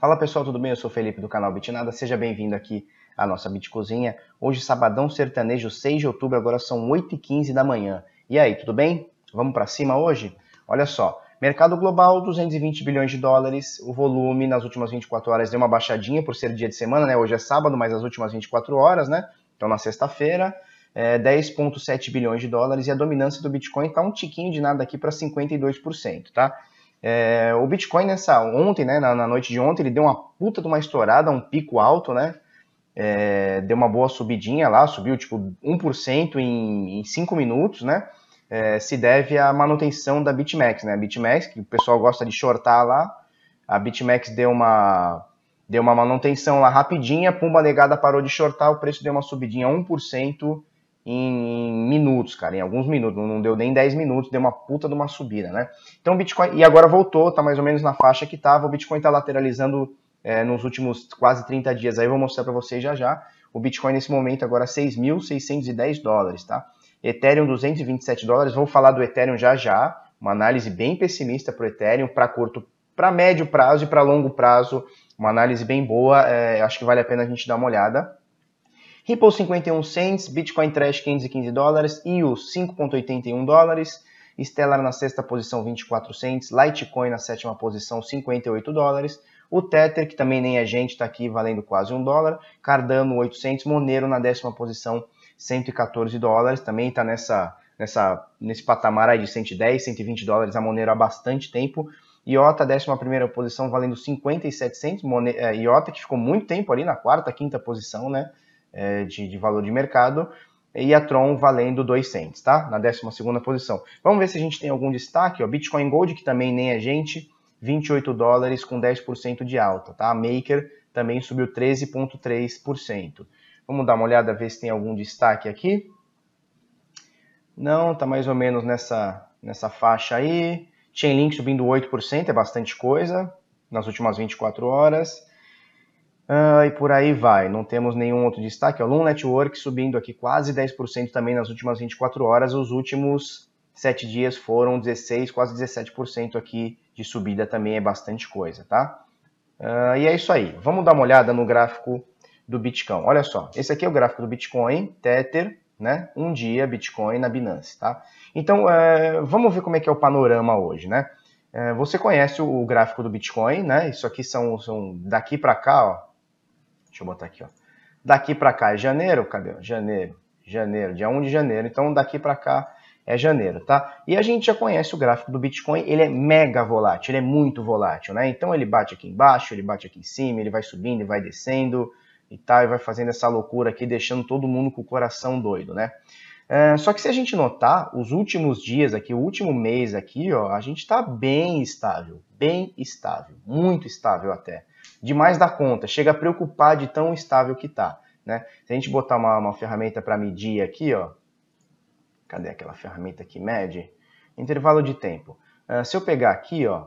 Fala pessoal, tudo bem? Eu sou o Felipe do canal Bitnada, seja bem-vindo aqui à nossa Bitcozinha. Hoje, sabadão sertanejo, 6 de outubro, agora são 8h15 da manhã. E aí, tudo bem? Vamos para cima hoje? Olha só, mercado global, 220 bilhões de dólares, o volume nas últimas 24 horas deu uma baixadinha por ser dia de semana, né? Hoje é sábado, mas as últimas 24 horas, né? Então, na sexta-feira, é 10,7 bilhões de dólares e a dominância do Bitcoin tá um tiquinho de nada aqui para 52%, tá? É, o Bitcoin nessa ontem, né, na, na, noite de ontem, ele deu uma puta de uma estourada, um pico alto, né? É, deu uma boa subidinha lá, subiu tipo 1% em, em 5 minutos, né? É, se deve à manutenção da BitMEX, né? A BitMEX, que o pessoal gosta de shortar lá, a BitMEX deu uma, deu uma manutenção lá rapidinha, pumba negada parou de shortar, o preço deu uma subidinha 1% em minutos, cara, em alguns minutos, não deu nem 10 minutos, deu uma puta de uma subida, né? Então o Bitcoin, e agora voltou, tá mais ou menos na faixa que tava, o Bitcoin tá lateralizando é, nos últimos quase 30 dias, aí eu vou mostrar para vocês já já, o Bitcoin nesse momento agora 6.610 dólares, tá? Ethereum 227 dólares, vou falar do Ethereum já já, uma análise bem pessimista para o Ethereum, para curto, para médio prazo e para longo prazo, uma análise bem boa, é, acho que vale a pena a gente dar uma olhada. Ripple 51 cents, Bitcoin Trash 515 dólares, EU 5.81 dólares, Stellar na sexta posição 24 cents, Litecoin na sétima posição 58 dólares, o Tether, que também nem a é gente, está aqui valendo quase um dólar, Cardano 800, Monero na décima posição 114 dólares, também está nessa, nessa, nesse patamar aí de 110, 120 dólares a Monero há bastante tempo, IOTA, 11 posição, valendo 57 centos. É, Iota, que ficou muito tempo ali na quarta, quinta posição, né? é, de, de, valor de mercado e a Tron valendo 2 cents, tá? Na 12 posição. Vamos ver se a gente tem algum destaque, ó, Bitcoin Gold, que também nem a é gente, 28 dólares com 10% de alta, tá? A Maker também subiu 13,3%. Vamos dar uma olhada, ver se tem algum destaque aqui. Não, tá mais ou menos nessa, nessa faixa aí. Chainlink subindo 8%, é bastante coisa nas últimas 24 horas. Uh, e por aí vai. Não temos nenhum outro destaque. O Loan Network subindo aqui quase 10% também nas últimas 24 horas. Os últimos 7 dias foram 16, quase 17% aqui de subida também é bastante coisa, tá? Uh, e é isso aí. Vamos dar uma olhada no gráfico do Bitcoin. Olha só, esse aqui é o gráfico do Bitcoin, Tether, né? Um dia Bitcoin na Binance, tá? Então, uh, vamos ver como é que é o panorama hoje, né? Eh, você conhece o gráfico do Bitcoin, né? Isso aqui são, são daqui para cá, ó, Deixa eu botar aqui, ó. Daqui para cá é janeiro, cadê? Janeiro, janeiro, dia 1 de janeiro. Então daqui para cá é janeiro, tá? E a gente já conhece o gráfico do Bitcoin, ele é mega volátil, ele é muito volátil, né? Então ele bate aqui embaixo, ele bate aqui em cima, ele vai subindo e vai descendo e tal, e vai fazendo essa loucura aqui, deixando todo mundo com o coração doido, né? É, só que se a gente notar, os últimos dias aqui, o último mês aqui, ó, a gente está bem estável, bem estável, muito estável até demais da conta, chega a preocupar de tão estável que está. Né? Se a gente botar uma, uma ferramenta para medir aqui, ó, cadê aquela ferramenta que mede? Intervalo de tempo. Uh, se eu pegar aqui, ó,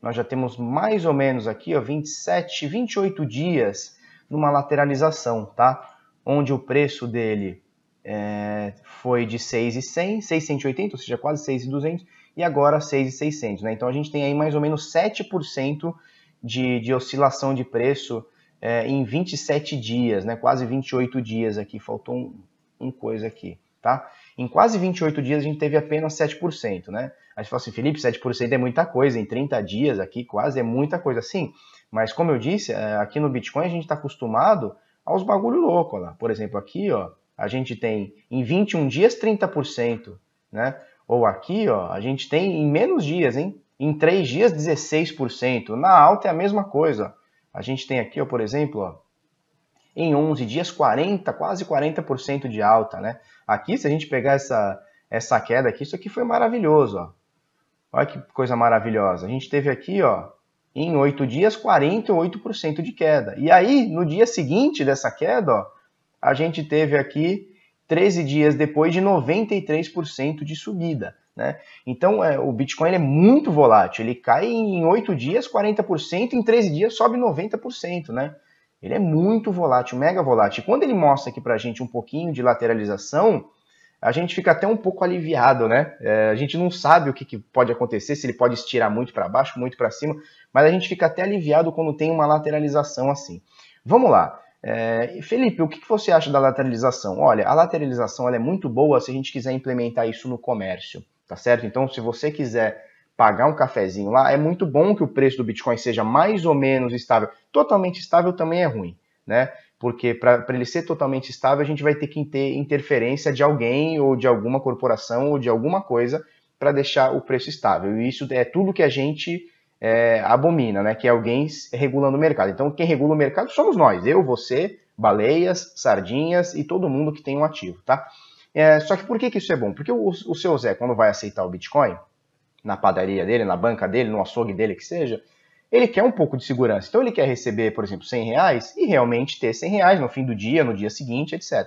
nós já temos mais ou menos aqui ó, 27, 28 dias numa lateralização, tá? onde o preço dele é, foi de 6,100, 680, ou seja, quase 6,200, e agora 6,600. Né? Então a gente tem aí mais ou menos 7% de, de oscilação de preço é, em 27 dias, né? quase 28 dias aqui, faltou um, um, coisa aqui. Tá? Em quase 28 dias a gente teve apenas 7%. Né? A gente fala assim, Felipe, 7% é muita coisa, em 30 dias aqui quase é muita coisa. Sim, mas como eu disse, é, aqui no Bitcoin a gente está acostumado aos bagulho louco. Lá. Por exemplo, aqui ó, a gente tem em 21 dias 30%. Né? Ou aqui ó, a gente tem em menos dias, hein? Em três dias, 16%. Na alta é a mesma coisa. A gente tem aqui, ó, por exemplo, ó, em 11 dias, 40, quase 40% de alta. Né? Aqui, se a gente pegar essa, essa queda aqui, isso aqui foi maravilhoso. Ó. Olha que coisa maravilhosa. A gente teve aqui, ó, em 8 dias, 48% de queda. E aí, no dia seguinte dessa queda, ó, a gente teve aqui 13 dias depois de 93% de subida. Né? Então, é, o Bitcoin é muito volátil, ele cai em 8 dias 40%, em 13 dias sobe 90%. Né? Ele é muito volátil, mega volátil. E quando ele mostra aqui para a gente um pouquinho de lateralização, a gente fica até um pouco aliviado, né? É, a gente não sabe o que, que, pode acontecer, se ele pode estirar muito para baixo, muito para cima, mas a gente fica até aliviado quando tem uma lateralização assim. Vamos lá. É, Felipe, o que, que, você acha da lateralização? Olha, a lateralização é muito boa se a gente quiser implementar isso no comércio tá certo? Então, se você quiser pagar um cafezinho lá, é muito bom que o preço do Bitcoin seja mais ou menos estável. Totalmente estável também é ruim, né? Porque para ele ser totalmente estável, a gente vai ter que ter interferência de alguém ou de alguma corporação ou de alguma coisa para deixar o preço estável. E isso é tudo que a gente é, abomina, né? Que é alguém regulando o mercado. Então, quem regula o mercado somos nós, eu, você, baleias, sardinhas e todo mundo que tem um ativo, tá? É, só que por que, que isso é bom? Porque o, o seu Zé, quando vai aceitar o Bitcoin, na padaria dele, na banca dele, no açougue dele que seja, ele quer um pouco de segurança. Então ele quer receber, por exemplo, 100 reais e realmente ter 100 reais no fim do dia, no dia seguinte, etc.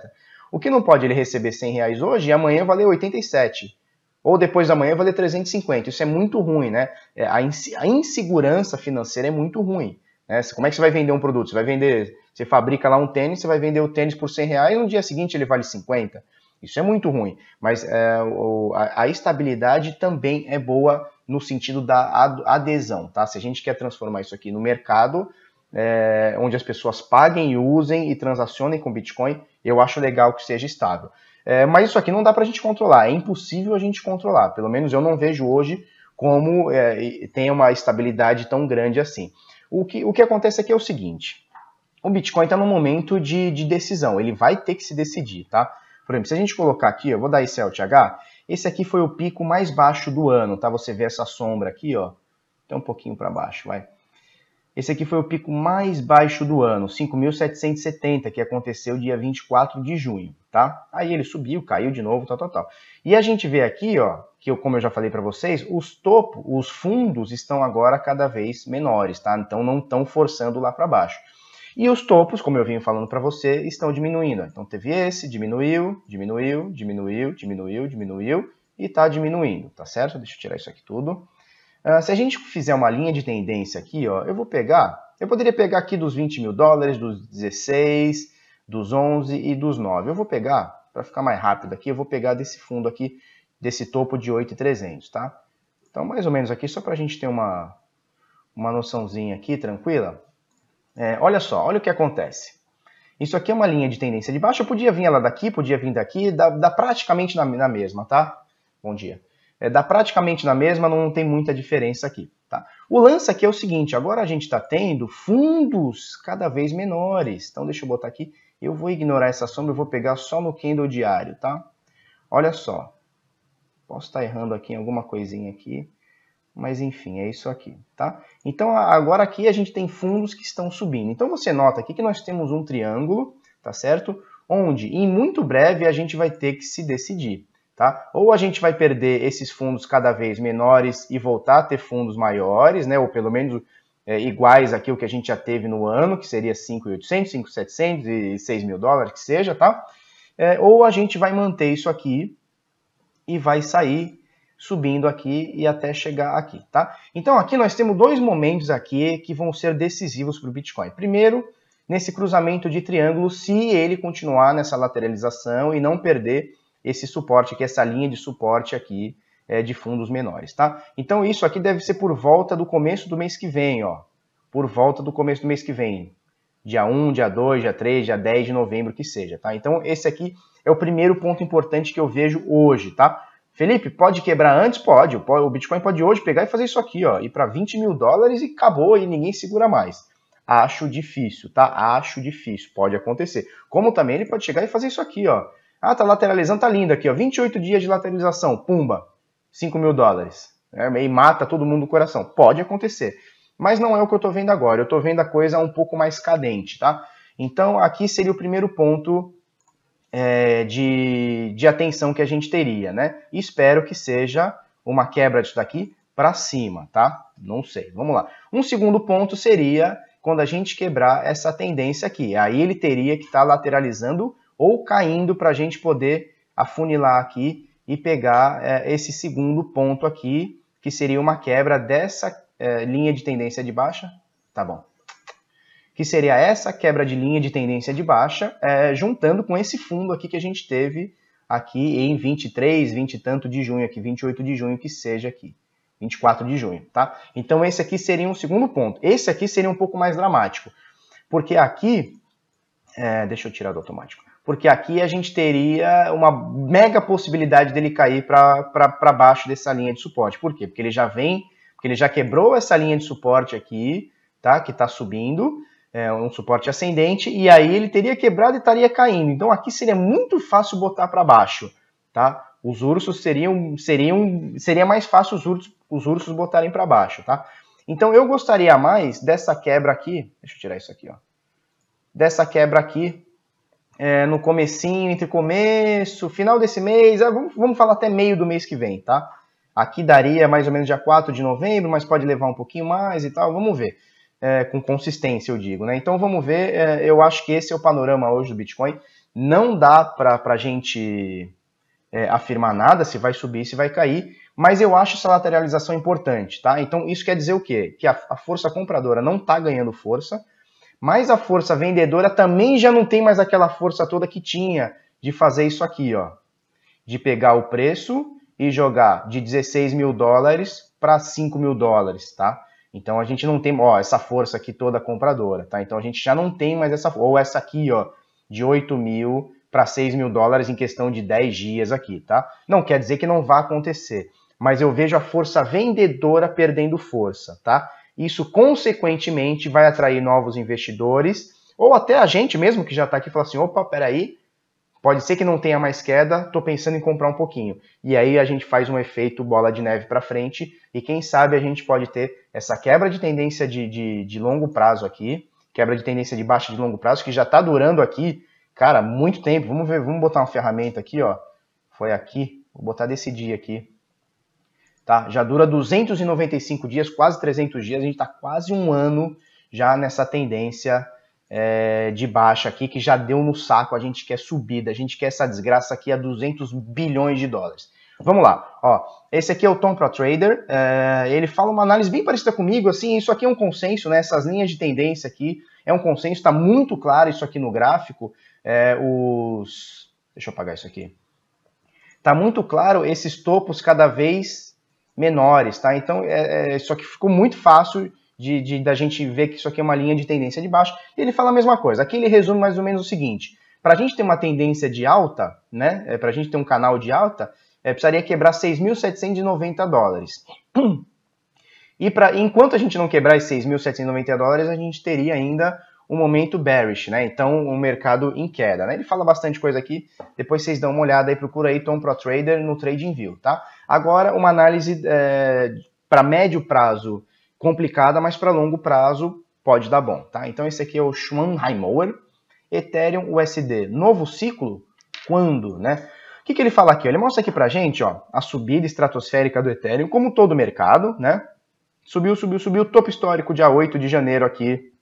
O que não pode ele receber 100 reais hoje e amanhã valer 87. Ou depois da manhã valer 350. Isso é muito ruim, né? É, a, insegurança financeira é muito ruim. Né? Como é que você vai vender um produto? Você vai vender, você fabrica lá um tênis, você vai vender o tênis por 100 reais e no dia seguinte ele vale 50. Isso é muito ruim, mas é, o, a, a, estabilidade também é boa no sentido da adesão, tá? Se a gente quer transformar isso aqui no mercado, é, onde as pessoas paguem e usem e transacionem com Bitcoin, eu acho legal que seja estável. É, mas isso aqui não dá para a gente controlar, é impossível a gente controlar. Pelo menos eu não vejo hoje como é, tem uma estabilidade tão grande assim. O que, o que acontece aqui é o seguinte: o Bitcoin está no momento de, de decisão, ele vai ter que se decidir, tá? Por exemplo, se a gente colocar aqui, eu vou dar esse H esse aqui foi o pico mais baixo do ano, tá? Você vê essa sombra aqui, ó. até um pouquinho para baixo, vai. Esse aqui foi o pico mais baixo do ano, 5.770, que aconteceu dia 24 de junho, tá? Aí ele subiu, caiu de novo, tal, tal, tal. E a gente vê aqui, ó, que eu, como eu já falei para vocês, os topos, os fundos estão agora cada vez menores, tá? Então não estão forçando lá para baixo. E os topos, como eu vim falando para você, estão diminuindo. Então teve esse, diminuiu, diminuiu, diminuiu, diminuiu, diminuiu e está diminuindo, tá certo? Deixa eu tirar isso aqui tudo. Uh, se a gente fizer uma linha de tendência aqui, ó, eu vou pegar, eu poderia pegar aqui dos 20 mil dólares, dos 16, dos 11 e dos 9. Eu vou pegar, para ficar mais rápido aqui, eu vou pegar desse fundo aqui, desse topo de 8,300, tá? Então mais ou menos aqui, só para a gente ter uma, uma noçãozinha aqui, tranquila. É, olha só, olha o que acontece. Isso aqui é uma linha de tendência de baixo. eu podia vir ela daqui, podia vir daqui, dá, dá praticamente na, na, mesma, tá? Bom dia. É, dá praticamente na mesma, não tem muita diferença aqui, tá? O lance aqui é o seguinte, agora a gente está tendo fundos cada vez menores. Então deixa eu botar aqui, eu vou ignorar essa sombra, eu vou pegar só no candle diário, tá? Olha só, posso estar tá errando aqui em alguma coisinha aqui mas enfim, é isso aqui, tá? Então agora aqui a gente tem fundos que estão subindo. Então você nota aqui que nós temos um triângulo, tá certo? Onde em muito breve a gente vai ter que se decidir, tá? Ou a gente vai perder esses fundos cada vez menores e voltar a ter fundos maiores, né? Ou pelo menos é, iguais aqui o que a gente já teve no ano, que seria 5.800, 5.700 e 6 mil dólares, que seja, tá? É, ou a gente vai manter isso aqui e vai sair subindo aqui e até chegar aqui, tá? Então aqui nós temos dois momentos aqui que vão ser decisivos para o Bitcoin. Primeiro, nesse cruzamento de triângulo, se ele continuar nessa lateralização e não perder esse suporte, que essa linha de suporte aqui é, de fundos menores, tá? Então isso aqui deve ser por volta do começo do mês que vem, ó. Por volta do começo do mês que vem. Dia 1, dia 2, dia 3, dia 10 de novembro que seja, tá? Então esse aqui é o primeiro ponto importante que eu vejo hoje, tá? Felipe, pode quebrar antes? Pode. O Bitcoin pode hoje pegar e fazer isso aqui, ó, ir para 20 mil dólares e acabou e ninguém segura mais. Acho difícil, tá? Acho difícil, pode acontecer. Como também ele pode chegar e fazer isso aqui, ó. Ah, tá lateralizando, tá lindo aqui, ó. 28 dias de lateralização, pumba, 5 mil dólares. Né? E mata todo mundo do coração. Pode acontecer. Mas não é o que eu tô vendo agora. Eu tô vendo a coisa um pouco mais cadente, tá? Então aqui seria o primeiro ponto é, de, de atenção que a gente teria, né? E espero que seja uma quebra disso daqui para cima, tá? Não sei, vamos lá. Um segundo ponto seria quando a gente quebrar essa tendência aqui. Aí ele teria que estar tá lateralizando ou caindo para a gente poder afunilar aqui e pegar é, esse segundo ponto aqui, que seria uma quebra dessa é, linha de tendência de baixa. Tá bom que seria essa quebra de linha de tendência de baixa, é, juntando com esse fundo aqui que a gente teve aqui em 23, 20 e tanto de junho, aqui 28 de junho, que seja aqui, 24 de junho, tá? Então esse aqui seria um segundo ponto. Esse aqui seria um pouco mais dramático, porque aqui, é, deixa eu tirar do automático, porque aqui a gente teria uma mega possibilidade dele cair para baixo dessa linha de suporte. Por quê? Porque ele já vem, porque ele já quebrou essa linha de suporte aqui, tá? Que está subindo, é, um suporte ascendente, e aí ele teria quebrado e estaria caindo. Então aqui seria muito fácil botar para baixo, tá? Os ursos seriam, seriam, seria mais fácil os ursos, os ursos botarem para baixo, tá? Então eu gostaria mais dessa quebra aqui, deixa eu tirar isso aqui, ó, dessa quebra aqui é, no comecinho, entre começo, final desse mês, é, vamos, vamos falar até meio do mês que vem, tá? Aqui daria mais ou menos dia 4 de novembro, mas pode levar um pouquinho mais e tal, vamos ver é, com consistência, eu digo. Né? Então vamos ver, é, eu acho que esse é o panorama hoje do Bitcoin. Não dá para a gente é, afirmar nada se vai subir, se vai cair, mas eu acho essa lateralização importante. Tá? Então isso quer dizer o quê? Que a, a força compradora não está ganhando força, mas a força vendedora também já não tem mais aquela força toda que tinha de fazer isso aqui, ó, de pegar o preço e jogar de 16 mil dólares para 5 mil dólares, tá? Então a gente não tem, ó, essa força aqui toda compradora, tá? Então a gente já não tem mais essa, ou essa aqui, ó, de 8 mil para 6 mil dólares em questão de 10 dias aqui, tá? Não quer dizer que não vai acontecer, mas eu vejo a força vendedora perdendo força, tá? Isso, consequentemente, vai atrair novos investidores, ou até a gente mesmo que já está aqui fala assim, opa, peraí, Pode ser que não tenha mais queda, estou pensando em comprar um pouquinho. E aí a gente faz um efeito bola de neve para frente e quem sabe a gente pode ter essa quebra de tendência de, de, de longo prazo aqui, quebra de tendência de baixa de longo prazo que já está durando aqui, cara, muito tempo. Vamos ver, vamos botar uma ferramenta aqui, ó. Foi aqui, vou botar desse dia aqui. Tá? Já dura 295 dias, quase 300 dias, a gente está quase um ano já nessa tendência é, de baixo aqui que já deu no saco, a gente quer subida, a gente quer essa desgraça aqui a 200 bilhões de dólares. Vamos lá, ó, esse aqui é o Tom Pro Trader, é, ele fala uma análise bem parecida comigo, assim, isso aqui é um consenso, né, essas linhas de tendência aqui, é um consenso, está muito claro isso aqui no gráfico, é, os... deixa eu apagar isso aqui. Está muito claro esses topos cada vez menores, tá, então é, é isso aqui ficou muito fácil de, de, da gente ver que isso aqui é uma linha de tendência de baixo. E ele fala a mesma coisa. Aqui ele resume mais ou menos o seguinte: para a gente ter uma tendência de alta, né, é, para a gente ter um canal de alta, é, precisaria quebrar 6.790 dólares. E pra, enquanto a gente não quebrar esses 6.790 dólares, a gente teria ainda um momento bearish, né? Então, um mercado em queda, né? Ele fala bastante coisa aqui, depois vocês dão uma olhada e procura aí Tom Pro Trader no TradingView, tá? Agora, uma análise é, para médio prazo complicada, mas para longo prazo pode dar bom, tá? Então esse aqui é o Schwanheimower Ethereum USD, novo ciclo, quando, né? O que, que ele fala aqui? Ele mostra aqui pra gente, ó, a subida estratosférica do Ethereum, como todo o mercado, né? Subiu, subiu, subiu, topo histórico dia 8 de janeiro aqui,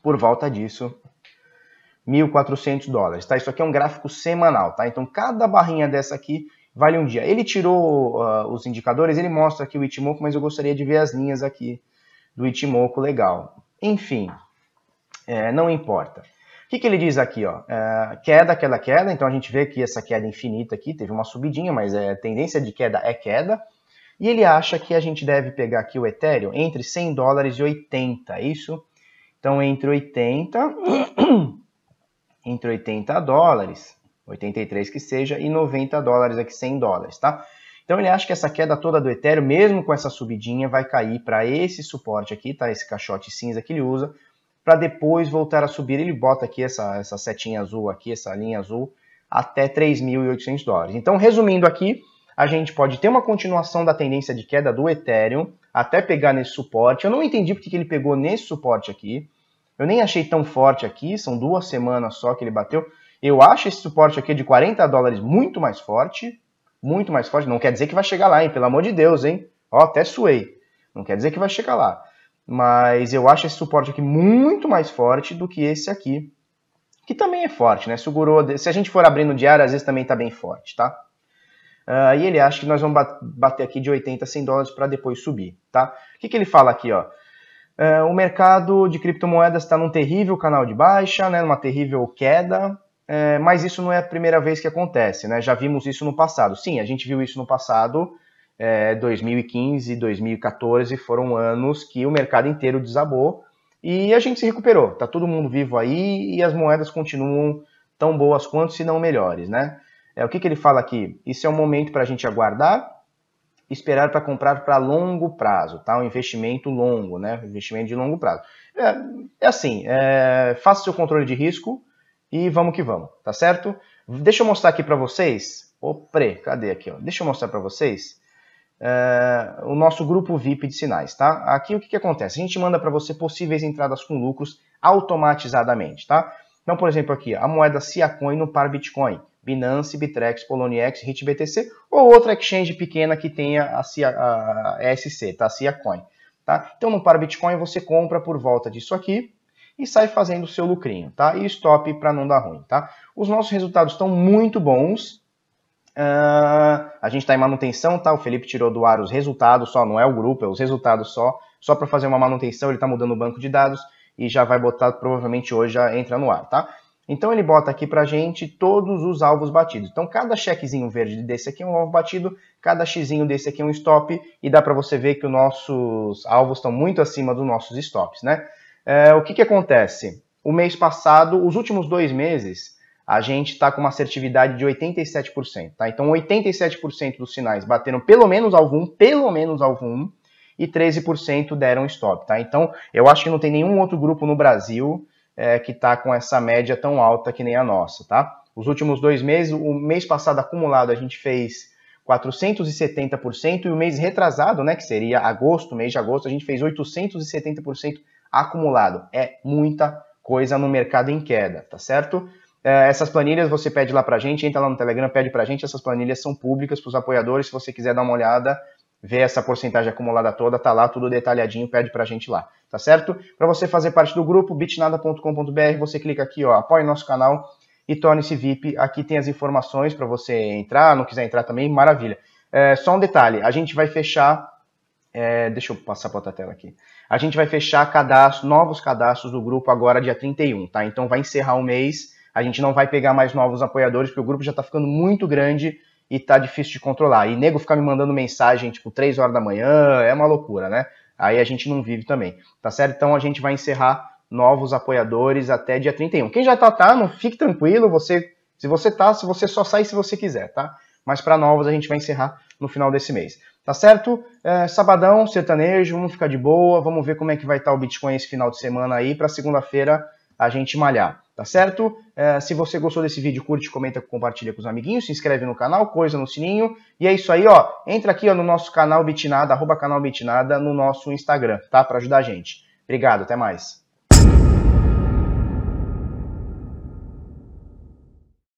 por volta disso, 1.400 dólares, tá? Isso aqui é um gráfico semanal, tá? Então cada barrinha dessa aqui vale um dia. Ele tirou uh, os indicadores, ele mostra aqui o Itimoku, mas eu gostaria de ver as linhas aqui do Itimoku legal. Enfim, é, não importa. O que, que ele diz aqui? Ó? É, queda, queda, queda. Então a gente vê que essa queda infinita aqui teve uma subidinha, mas é, a tendência de queda é queda. E ele acha que a gente deve pegar aqui o Ethereum entre 100 dólares e 80, é isso? Então entre 80 entre 80 dólares 83 que seja, e 90 dólares aqui, 100 dólares, tá? Então ele acha que essa queda toda do Ethereum, mesmo com essa subidinha, vai cair para esse suporte aqui, tá? Esse caixote cinza que ele usa, para depois voltar a subir. Ele bota aqui essa, essa setinha azul aqui, essa linha azul, até 3.800 dólares. Então, resumindo aqui, a gente pode ter uma continuação da tendência de queda do Ethereum até pegar nesse suporte. Eu não entendi porque que ele pegou nesse suporte aqui. Eu nem achei tão forte aqui, são duas semanas só que ele bateu. Eu acho esse suporte aqui de 40 dólares muito mais forte, muito mais forte. Não quer dizer que vai chegar lá, hein? Pelo amor de Deus, hein? Ó, até suei. Não quer dizer que vai chegar lá. Mas eu acho esse suporte aqui muito mais forte do que esse aqui, que também é forte, né? Segurou. Se a gente for abrindo diário, às vezes também tá bem forte, tá? Uh, e ele acha que nós vamos bater aqui de 80 a 100 dólares para depois subir, tá? O que, que ele fala aqui, ó? Uh, o mercado de criptomoedas está num terrível canal de baixa, né, numa terrível queda, é, mas isso não é a primeira vez que acontece, né? Já vimos isso no passado. Sim, a gente viu isso no passado. É, 2015, 2014 foram anos que o mercado inteiro desabou e a gente se recuperou. Tá todo mundo vivo aí e as moedas continuam tão boas quanto, se não melhores, né? É, o que, que ele fala aqui? Isso é um momento para a gente aguardar, esperar para comprar para longo prazo, tá? Um investimento longo, né? Um investimento de longo prazo. É, é assim, é, faça seu controle de risco, e vamos que vamos, tá certo? Deixa eu mostrar aqui para vocês. Opre, cadê aqui? Ó? Deixa eu mostrar para vocês eh, o nosso grupo VIP de sinais, tá? Aqui o que, que acontece? A gente manda para você possíveis entradas com lucros automatizadamente, tá? Então, por exemplo, aqui, a moeda Ciacoin no par Bitcoin, Binance, Bitrex, Poloniex, HitBTC ou outra exchange pequena que tenha a, Cia, a SC, tá? Ciacoin, tá? Então, no par Bitcoin você compra por volta disso aqui, e sai fazendo o seu lucrinho, tá? E stop para não dar ruim, tá? Os nossos resultados estão muito bons. Uh, a gente está em manutenção, tá? O Felipe tirou do ar os resultados só, não é o grupo, é os resultados só. Só para fazer uma manutenção, ele está mudando o banco de dados e já vai botar, provavelmente hoje já entra no ar, tá? Então ele bota aqui para gente todos os alvos batidos. Então cada chequezinho verde desse aqui é um alvo batido, cada xizinho desse aqui é um stop e dá para você ver que os nossos alvos estão muito acima dos nossos stops, né? é, o que, que acontece? O mês passado, os últimos dois meses, a gente está com uma assertividade de 87%. Tá? Então, 87% dos sinais bateram pelo menos algum pelo menos algum e 13% deram stop. Tá? Então, eu acho que não tem nenhum outro grupo no Brasil é, que está com essa média tão alta que nem a nossa. Tá? Os últimos dois meses, o mês passado acumulado, a gente fez 470%, e o mês retrasado, né, que seria agosto, mês de agosto, a gente fez 870% acumulado. É muita coisa no mercado em queda, tá certo? É, essas planilhas você pede lá pra gente, entra lá no Telegram, pede pra gente, essas planilhas são públicas para os apoiadores, se você quiser dar uma olhada, ver essa porcentagem acumulada toda, tá lá tudo detalhadinho, pede pra gente lá, tá certo? Para você fazer parte do grupo, bitnada.com.br, você clica aqui, ó, apoie nosso canal e torne-se VIP. Aqui tem as informações para você entrar, não quiser entrar também, maravilha. É, só um detalhe, a gente vai fechar, é, deixa eu passar para outra tela aqui. A gente vai fechar cadastro, novos cadastros do grupo agora dia 31, tá? Então vai encerrar o mês, a gente não vai pegar mais novos apoiadores, porque o grupo já tá ficando muito grande e tá difícil de controlar. E nego ficar me mandando mensagem, tipo, 3 horas da manhã, é uma loucura, né? Aí a gente não vive também, tá certo? Então a gente vai encerrar novos apoiadores até dia 31. Quem já tá, tá, não fique tranquilo, você, se você tá, se você só sai se você quiser, tá? Mas para novos a gente vai encerrar no final desse mês. Tá certo? É, sabadão, sertanejo, vamos ficar de boa, vamos ver como é que vai estar tá o Bitcoin esse final de semana aí, para segunda-feira a gente malhar, tá certo? É, se você gostou desse vídeo, curte, comenta, compartilha com os amiguinhos, se inscreve no canal, coisa no sininho, e é isso aí, ó, entra aqui ó, no nosso canal Bitnada, arroba canal Bitnada, no nosso Instagram, tá? Para ajudar a gente. Obrigado, até mais.